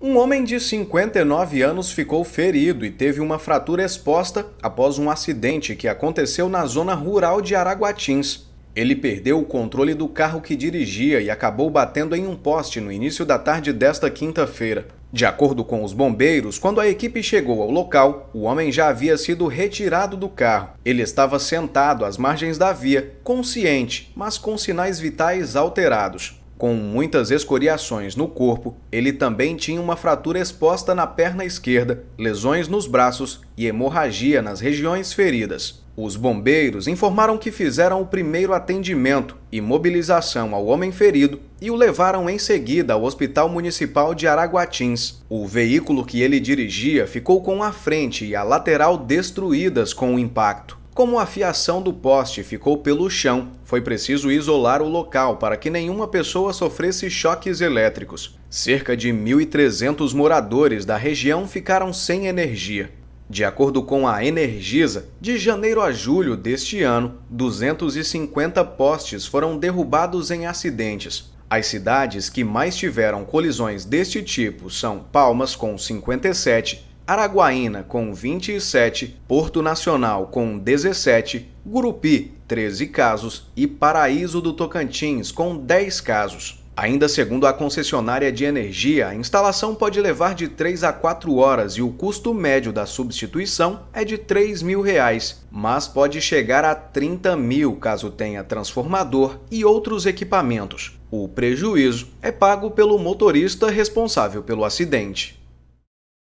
Um homem de 59 anos ficou ferido e teve uma fratura exposta após um acidente que aconteceu na zona rural de Araguatins. Ele perdeu o controle do carro que dirigia e acabou batendo em um poste no início da tarde desta quinta-feira. De acordo com os bombeiros, quando a equipe chegou ao local, o homem já havia sido retirado do carro. Ele estava sentado às margens da via, consciente, mas com sinais vitais alterados. Com muitas escoriações no corpo, ele também tinha uma fratura exposta na perna esquerda, lesões nos braços e hemorragia nas regiões feridas. Os bombeiros informaram que fizeram o primeiro atendimento e mobilização ao homem ferido e o levaram em seguida ao Hospital Municipal de Araguatins. O veículo que ele dirigia ficou com a frente e a lateral destruídas com o impacto. Como a fiação do poste ficou pelo chão, foi preciso isolar o local para que nenhuma pessoa sofresse choques elétricos. Cerca de 1.300 moradores da região ficaram sem energia. De acordo com a Energisa, de janeiro a julho deste ano, 250 postes foram derrubados em acidentes. As cidades que mais tiveram colisões deste tipo são Palmas, com 57, Araguaína com 27, Porto Nacional com 17, Gurupi 13 casos e Paraíso do Tocantins com 10 casos. Ainda segundo a concessionária de energia, a instalação pode levar de 3 a 4 horas e o custo médio da substituição é de 3 mil reais, mas pode chegar a 30 mil caso tenha transformador e outros equipamentos. O prejuízo é pago pelo motorista responsável pelo acidente.